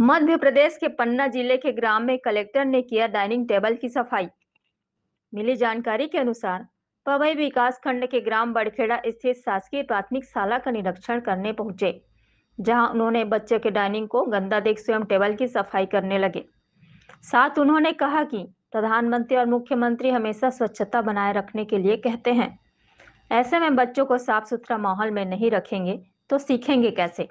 मध्य प्रदेश के पन्ना जिले के ग्राम में कलेक्टर ने किया डाइनिंग टेबल की सफाई मिली जानकारी के अनुसार पवई विकास खंड के ग्राम बड़खेड़ा स्थित शासकीय प्राथमिक शाला का निरीक्षण करने पहुंचे जहां उन्होंने बच्चे के डाइनिंग को गंदा देख स्वयं टेबल की सफाई करने लगे साथ उन्होंने कहा कि प्रधानमंत्री और मुख्यमंत्री हमेशा स्वच्छता बनाए रखने के लिए कहते हैं ऐसे में बच्चों को साफ सुथरा माहौल में नहीं रखेंगे तो सीखेंगे कैसे